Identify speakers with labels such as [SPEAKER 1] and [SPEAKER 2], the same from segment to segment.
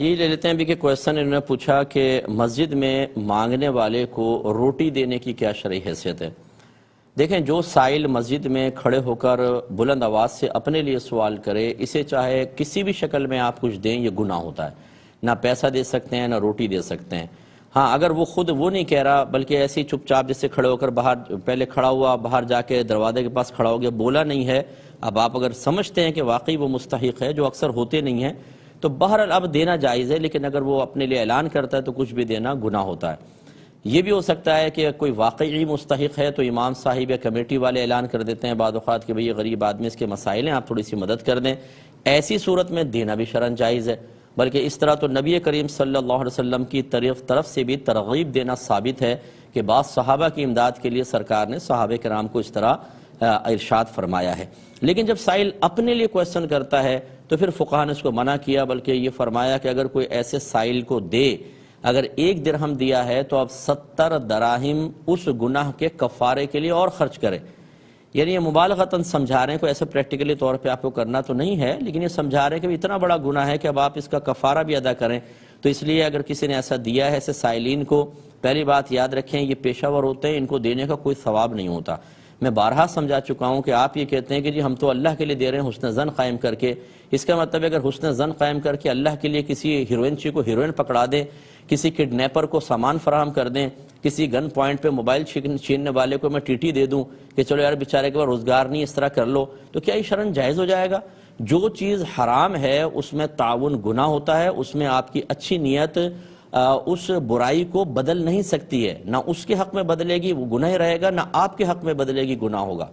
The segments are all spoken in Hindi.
[SPEAKER 1] ये ले लेते हैं अभी के क्वेश्चन इन्होंने पूछा कि मस्जिद में मांगने वाले को रोटी देने की क्या शरी हैसियत है देखें जो साइल मस्जिद में खड़े होकर बुलंद आवाज़ से अपने लिए सवाल करे इसे चाहे किसी भी शक्ल में आप कुछ दें ये गुना होता है ना पैसा दे सकते हैं ना रोटी दे सकते हैं हाँ अगर वो खुद वो नहीं कह रहा बल्कि ऐसे ही चुपचाप जैसे खड़े होकर बाहर पहले खड़ा हुआ बाहर जाके दरवाजे के पास खड़ा हो गया बोला नहीं है अब आप अगर समझते हैं कि वाकई वो मुस्तक है जो अक्सर होते नहीं हैं तो बहरहाल अब देना जायज़ है लेकिन अगर वो अपने लिए ऐलान करता है तो कुछ भी देना गुना होता है ये भी हो सकता है कि कोई वाकई मुस्तक है तो इमाम साहिब या कमेटी वाले ऐलान कर देते हैं बाद कि गरीब आदमी इसके मसाइल हैं आप थोड़ी सी मदद कर दें ऐसी सूरत में देना भी शरण जायज़ है बल्कि इस तरह तो नबी करीम सल्लल्लाहु अलैहि वसल्लम की तरफ तरफ से भी तरगीब देना साबित है कि बाद सहाबा की इमदाद के लिए सरकार ने सहाब नाम को इस तरह इर्शाद फरमाया है लेकिन जब साहिल अपने लिए क्वेश्चन करता है तो फिर फ़ुका ने इसको मना किया बल्कि ये फरमाया कि अगर कोई ऐसे साइल को दे अगर एक दिरहम दिया है तो आप सत्तर दराहिम उस गुनाह के कफ़ारे के लिए और ख़र्च करें यानी ये मुबालगतन समझा रहे हैं कोई ऐसे प्रैक्टिकली तौर पे आपको करना तो नहीं है लेकिन ये समझा रहे हैं कि इतना बड़ा गुना है कि अब आप इसका कफ़ारा भी अदा करें तो इसलिए अगर किसी ने ऐसा दिया है ऐसे साइलिन को पहली बात याद रखें ये पेशावर होते हैं इनको देने का कोई सवाब नहीं होता मैं बारहा समझा चुका हूँ कि आप ये कहते हैं कि जी हम तो अल्लाह के लिए दे रहे हैं हुसन जन कायम करके इसका मतलब अगर हुसन जन कायम करके अल्लाह के लिए किसी हीरोइनची को हीरोइन पकड़ा दें किसी किडनेपर को सामान फराहम कर दें किसी गन पॉइंट पे मोबाइल छीनने वाले को मैं टीटी दे दूं कि चलो यार बेचारे के बाद रोज़गार नहीं इस तरह कर लो तो क्या ये शरण जायज़ हो जाएगा जो चीज़ हराम है उसमें ताउन गुना होता है उसमें आपकी अच्छी नीयत उस बुराई को बदल नहीं सकती है ना उसके हक में बदलेगी वो गुनाह रहेगा ना आपके हक में बदलेगी गुनाह होगा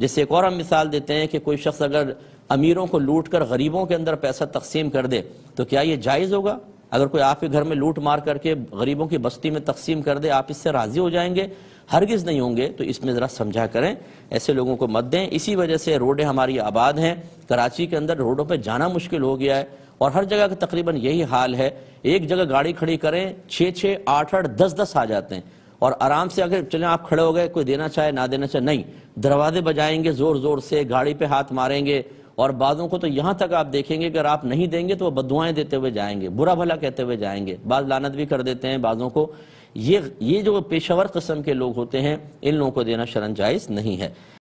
[SPEAKER 1] जैसे एक और हम मिसाल देते हैं कि कोई शख्स अगर अमीरों को लूट कर गरीबों के अंदर पैसा तकसीम कर दे तो क्या ये जायज़ होगा अगर कोई आपके घर में लूट मार करके गरीबों की बस्ती में तकसीम कर दे आप इससे राज़ी हो जाएंगे हरगिज़ नहीं होंगे तो इसमें ज़रा समझा करें ऐसे लोगों को मत दें इसी वजह से रोडें हमारी आबाद हैं कराची के अंदर रोडों पर जाना मुश्किल हो गया है और हर जगह का तकरीबन यही हाल है एक जगह गाड़ी खड़ी करें छः छः आठ आठ दस दस आ जाते हैं और आराम से अगर चलें आप खड़े हो गए कोई देना चाहे ना देना चाहे नहीं दरवाजे बजाएंगे ज़ोर ज़ोर से गाड़ी पे हाथ मारेंगे और बाजों को तो यहाँ तक आप देखेंगे अगर आप नहीं देंगे तो वह बदुआएं देते हुए जाएंगे बुरा भला कहते हुए जाएंगे बाद लानत भी कर देते हैं बाजों को ये ये जो पेशावर कस्म के लोग होते हैं इन लोगों को देना शरण जायज़ नहीं है